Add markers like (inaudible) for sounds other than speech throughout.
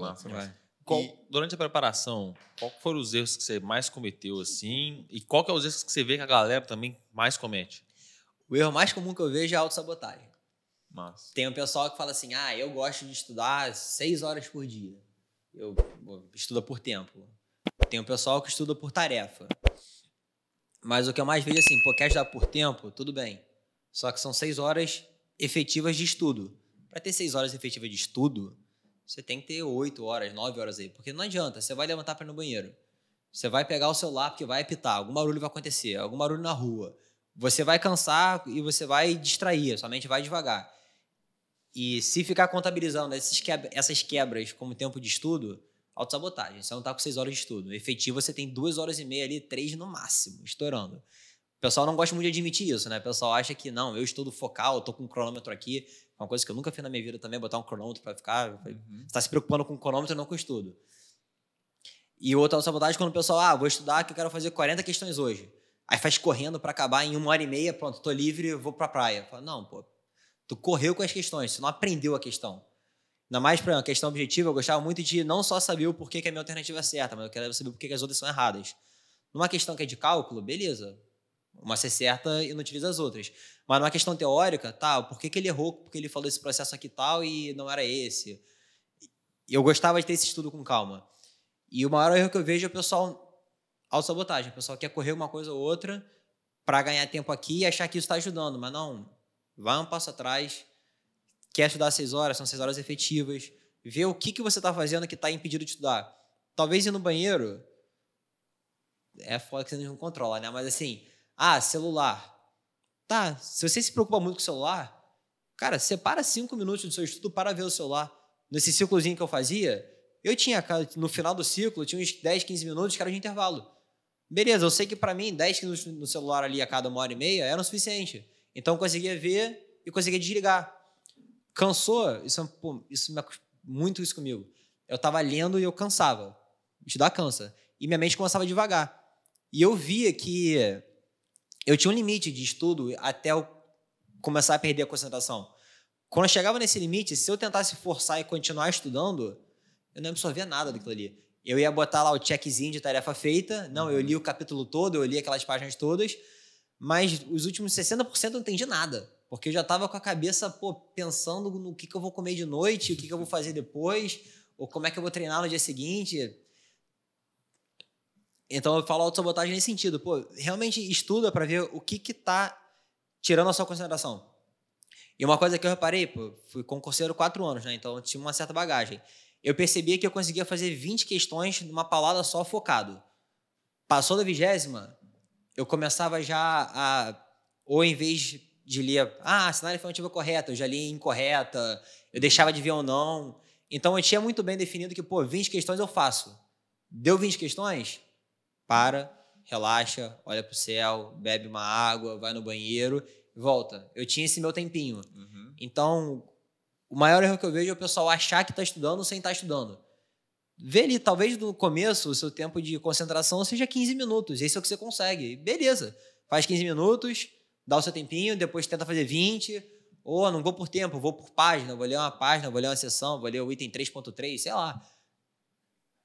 lá. Qual, durante a preparação, qual foram os erros que você mais cometeu assim? E qual que é os erros que você vê que a galera também mais comete? O erro mais comum que eu vejo é a autossabotagem. Massa. Tem um pessoal que fala assim: ah, eu gosto de estudar seis horas por dia. Eu, eu estuda por tempo. Tem um pessoal que estuda por tarefa. Mas o que eu mais vejo é assim: pô, quer estudar por tempo? Tudo bem. Só que são seis horas efetivas de estudo. Para ter seis horas efetivas de estudo, você tem que ter 8 horas, 9 horas aí, porque não adianta, você vai levantar para ir no banheiro. Você vai pegar o celular porque vai apitar, algum barulho vai acontecer, algum barulho na rua. Você vai cansar e você vai distrair, sua mente vai devagar. E se ficar contabilizando essas quebras como tempo de estudo, autossabotagem. Você não está com 6 horas de estudo. Efetivo, você tem 2 horas e meia ali, 3 no máximo, estourando. O pessoal não gosta muito de admitir isso, né? O pessoal acha que não, eu estudo focal, eu tô com um cronômetro aqui. Uma coisa que eu nunca fiz na minha vida também, botar um cronômetro para ficar. Uhum. Você está se preocupando com o cronômetro e não com o estudo. E outra sabotagem é quando o pessoal, ah, vou estudar que eu quero fazer 40 questões hoje. Aí faz correndo para acabar em uma hora e meia, pronto, tô livre, vou para a praia. fala não, pô, tu correu com as questões, você não aprendeu a questão. Ainda mais para uma questão objetiva, eu gostava muito de não só saber o porquê que a minha alternativa é certa, mas eu quero saber porquê que as outras são erradas. Numa questão que é de cálculo, beleza, uma ser certa não utiliza as outras. Mas numa questão teórica, tá, por que, que ele errou? Porque ele falou esse processo aqui tal e não era esse. Eu gostava de ter esse estudo com calma. E o maior erro que eu vejo é o pessoal auto-sabotagem. O pessoal quer correr uma coisa ou outra para ganhar tempo aqui e achar que isso está ajudando. Mas não, vai um passo atrás, quer estudar seis horas, são seis horas efetivas, vê o que, que você está fazendo que está impedido de estudar. Talvez ir no banheiro é foda que você não controla, né? Mas assim, ah, celular. Tá, se você se preocupa muito com o celular, cara, separa cinco minutos do seu estudo para ver o celular. Nesse ciclozinho que eu fazia, eu tinha, no final do ciclo, tinha uns 10, 15 minutos que era de intervalo. Beleza, eu sei que para mim, 10 minutos no celular ali a cada uma hora e meia era o suficiente. Então eu conseguia ver e conseguia desligar. Cansou? Isso, é pô, isso me, muito isso comigo. Eu estava lendo e eu cansava. Te dá cansa. E minha mente começava a devagar. E eu via que eu tinha um limite de estudo até eu começar a perder a concentração. Quando eu chegava nesse limite, se eu tentasse forçar e continuar estudando, eu não absorvia nada daquilo ali. Eu ia botar lá o checkzinho de tarefa feita, não, eu li o capítulo todo, eu li aquelas páginas todas, mas os últimos 60% eu não entendi nada, porque eu já estava com a cabeça pô, pensando no que, que eu vou comer de noite, o que, que eu vou fazer depois, ou como é que eu vou treinar no dia seguinte. Então eu falo autossabotagem nesse sentido. Pô, realmente estuda para ver o que que tá tirando a sua concentração. E uma coisa que eu reparei, pô, fui concurseiro quatro anos, né? Então eu tinha uma certa bagagem. Eu percebia que eu conseguia fazer 20 questões numa palada só focado. Passou da vigésima, eu começava já a. Ou em vez de ler, ah, foi uma afirmativa correta, eu já li incorreta, eu deixava de ver ou não. Então eu tinha muito bem definido que, pô, 20 questões eu faço. Deu 20 questões? para, relaxa, olha pro céu, bebe uma água, vai no banheiro e volta. Eu tinha esse meu tempinho. Uhum. Então, o maior erro que eu vejo é o pessoal achar que está estudando sem estar tá estudando. Vê ali, talvez no começo o seu tempo de concentração seja 15 minutos, esse é o que você consegue. Beleza, faz 15 minutos, dá o seu tempinho, depois tenta fazer 20. Ou ah, não vou por tempo, vou por página, vou ler uma página, vou ler uma sessão, vou ler o item 3.3, sei lá.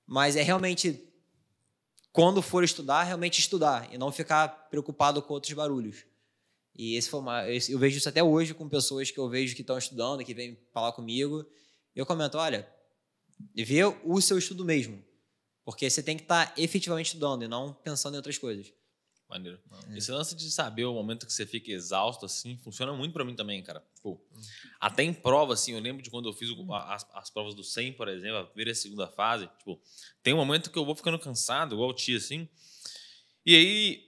Mas é realmente quando for estudar, realmente estudar e não ficar preocupado com outros barulhos. E esse foi uma, eu vejo isso até hoje com pessoas que eu vejo que estão estudando, que vêm falar comigo. E eu comento: olha, vê o seu estudo mesmo. Porque você tem que estar tá efetivamente estudando e não pensando em outras coisas. Maneiro. Uhum. Esse lance de saber o momento que você fica exausto, assim, funciona muito para mim também, cara. até em prova, assim, eu lembro de quando eu fiz hum. as, as, provas do 100, por exemplo, a primeira e a segunda fase. Tipo, tem um momento que eu vou ficando cansado, igual o tio, assim. E aí,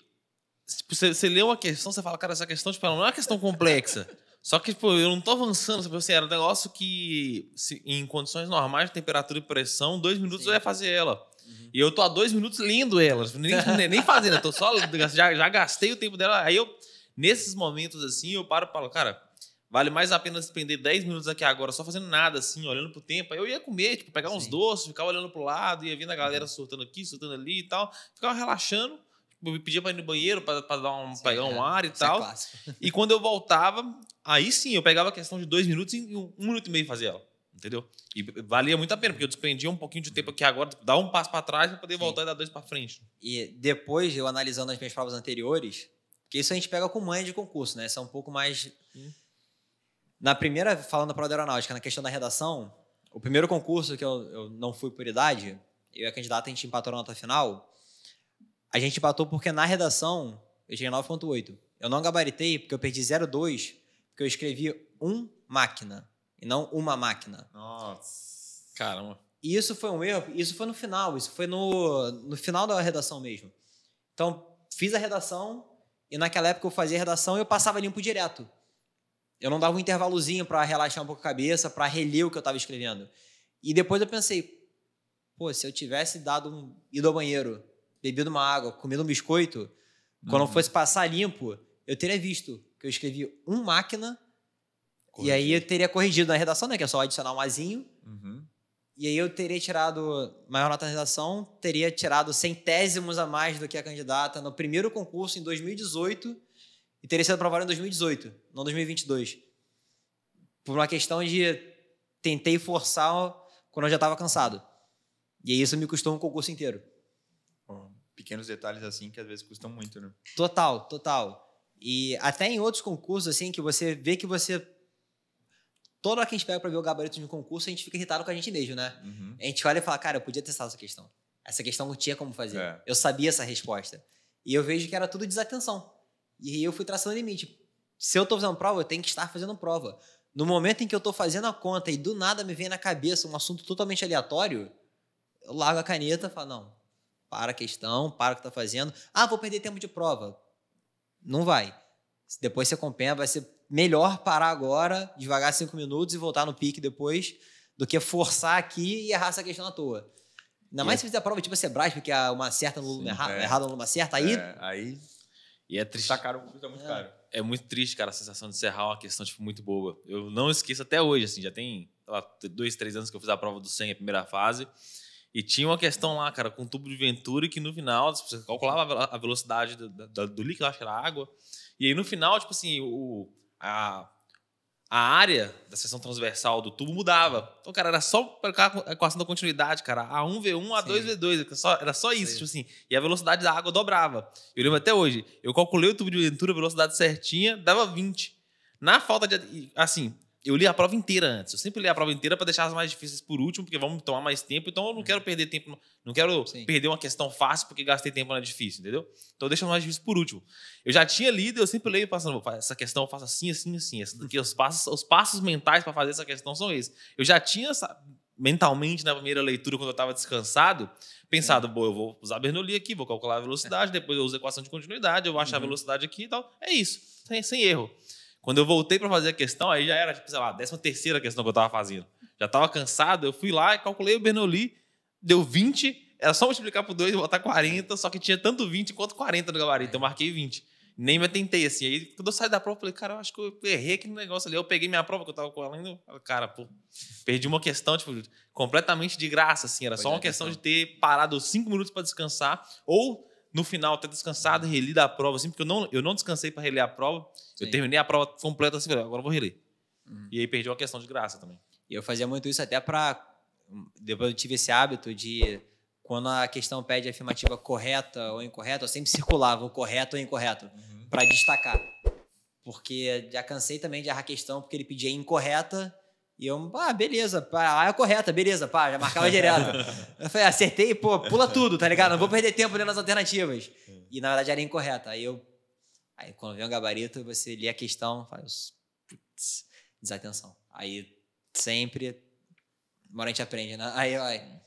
tipo, você, você leu a questão, você fala, cara, essa questão, tipo, não é uma questão complexa. (laughs) Só que, tipo, eu não tô avançando. Tipo assim, era um negócio que, se, em condições normais, temperatura e pressão, dois minutos Sim. eu ia fazer ela. Uhum. E eu tô há dois minutos lendo elas, nem, nem fazendo, eu tô só. (laughs) Já, já gastei o tempo dela. Aí eu, nesses momentos assim, eu paro e falo, cara, vale mais a pena despender 10 minutos aqui agora só fazendo nada, assim, olhando pro tempo. Aí eu ia comer, tipo, pegar uns doces, ficar olhando pro lado, ia vendo a galera uhum. soltando aqui, soltando ali e tal. Ficava relaxando. Tipo, me pedia para ir no banheiro, para dar um, sim, pegar um é. ar e é tal. É e quando eu voltava, aí sim, eu pegava a questão de dois minutos e um, um minuto e meio fazia ela entendeu? E valia muito a pena, porque eu despendia um pouquinho de tempo aqui agora, dar um passo para trás para poder Sim. voltar e dar dois para frente. E depois, eu analisando as minhas provas anteriores, porque isso a gente pega com mãe de concurso, né? São um pouco mais. Hum. Na primeira, falando da prova da aeronáutica, na questão da redação, o primeiro concurso que eu, eu não fui por idade, eu e a candidata, a gente empatou na nota final. A gente empatou porque na redação eu tinha 9,8. Eu não gabaritei porque eu perdi 0,2, porque eu escrevi um máquina e não uma máquina. Nossa. Caramba. E isso foi um erro, isso foi no final, isso foi no, no final da redação mesmo. Então, fiz a redação e naquela época eu fazia a redação e eu passava limpo direto. Eu não dava um intervalozinho para relaxar um pouco a cabeça, para reler o que eu estava escrevendo. E depois eu pensei, pô, se eu tivesse dado um, ido ao banheiro, bebido uma água, comido um biscoito, uhum. quando eu fosse passar limpo, eu teria visto que eu escrevi um máquina Corrigir. E aí eu teria corrigido na redação, né? Que é só adicionar um azinho. Uhum. E aí eu teria tirado maior nota na redação, teria tirado centésimos a mais do que a candidata no primeiro concurso em 2018 e teria sido aprovado em 2018, não 2022. Por uma questão de tentei forçar quando eu já estava cansado. E aí isso me custou um concurso inteiro. pequenos detalhes assim que às vezes custam muito, né? Total, total. E até em outros concursos assim que você vê que você toda hora que a gente pega para ver o gabarito de um concurso, a gente fica irritado com a gente mesmo, né? Uhum. A gente olha e fala, cara, eu podia ter essa questão. Essa questão não tinha como fazer. É. Eu sabia essa resposta. E eu vejo que era tudo desatenção. E eu fui traçando limite. Se eu estou fazendo prova, eu tenho que estar fazendo prova. No momento em que eu estou fazendo a conta e do nada me vem na cabeça um assunto totalmente aleatório, eu largo a caneta e falo, não, para a questão, para o que está fazendo. Ah, vou perder tempo de prova. Não vai. Depois você compensa, vai ser melhor parar agora, devagar cinco minutos e voltar no pique depois, do que forçar aqui e errar essa questão à toa. Ainda e mais é... se fizer a prova tipo a Sebrasp, porque é uma certa no lume erra... é. errada no lume certa, aí... É, aí... E é triste. Tá caro, tá muito é. caro. É muito triste, cara, a sensação de serrar uma questão, tipo, muito boa Eu não esqueço até hoje, assim, já tem, lá, dois, três anos que eu fiz a prova do 100, a primeira fase, e tinha uma questão lá, cara, com tubo de ventura que no final, tipo, você calculava a velocidade do, do, do líquido, acho que era água, e aí no final, tipo assim, o, a, a área da seção transversal do tubo mudava. Então, cara, era só para é, a equação da continuidade, cara. A1V1, A2V2, era só, era só isso, Sim. tipo assim. E a velocidade da água dobrava. Eu lembro até hoje, eu calculei o tubo de ventura, a velocidade certinha, dava 20. Na falta de. Assim, eu li a prova inteira antes. Eu sempre li a prova inteira para deixar as mais difíceis por último, porque vamos tomar mais tempo. Então eu não uhum. quero perder tempo, não quero Sim. perder uma questão fácil porque gastei tempo na difícil, entendeu? Então deixa as mais difíceis por último. Eu já tinha lido, eu sempre leio passando, essa questão eu faço assim, assim, assim. Essa os passos, os passos mentais para fazer essa questão são esses. Eu já tinha mentalmente na primeira leitura quando eu estava descansado, pensado, uhum. bom, eu vou usar a Bernoulli aqui, vou calcular a velocidade, é. depois eu uso a equação de continuidade, eu vou achar uhum. a velocidade aqui e tal. É isso, sem, sem erro. Quando eu voltei para fazer a questão, aí já era, tipo, sei lá, a décima terceira questão que eu estava fazendo. Já estava cansado, eu fui lá e calculei o Bernoulli, deu 20, era só multiplicar por 2 e botar 40, só que tinha tanto 20 quanto 40 no gabarito, eu marquei 20. Nem me atentei, assim. Aí, quando eu saí da prova, eu falei, cara, eu acho que eu errei aquele negócio ali. Eu peguei minha prova, que eu tava com ela ainda. Cara, pô, perdi uma questão, tipo, completamente de graça, assim. Era só uma questão, questão de ter parado cinco minutos para descansar. Ou no final, até descansado, reli da prova, assim, porque eu não, eu não descansei para reler a prova. Sim. Eu terminei a prova completa assim, agora eu vou reler. Uhum. E aí perdi uma questão de graça também. E eu fazia muito isso até para. Hum, depois eu tive esse hábito de quando a questão pede a afirmativa correta ou incorreta, eu sempre circulava o correto ou incorreto, uhum. para destacar. Porque já cansei também de errar a questão porque ele pedia incorreta e eu, ah, beleza, pá, é correta, beleza, pá, já marcava direto. (laughs) eu falei, acertei, pô, pula tudo, tá ligado? Não vou perder tempo lendo as alternativas. É. E na verdade era incorreta. Aí eu, aí quando vem um gabarito, você lê a questão, faz putz, desatenção. Aí sempre, uma hora a gente aprende, né? Aí, aí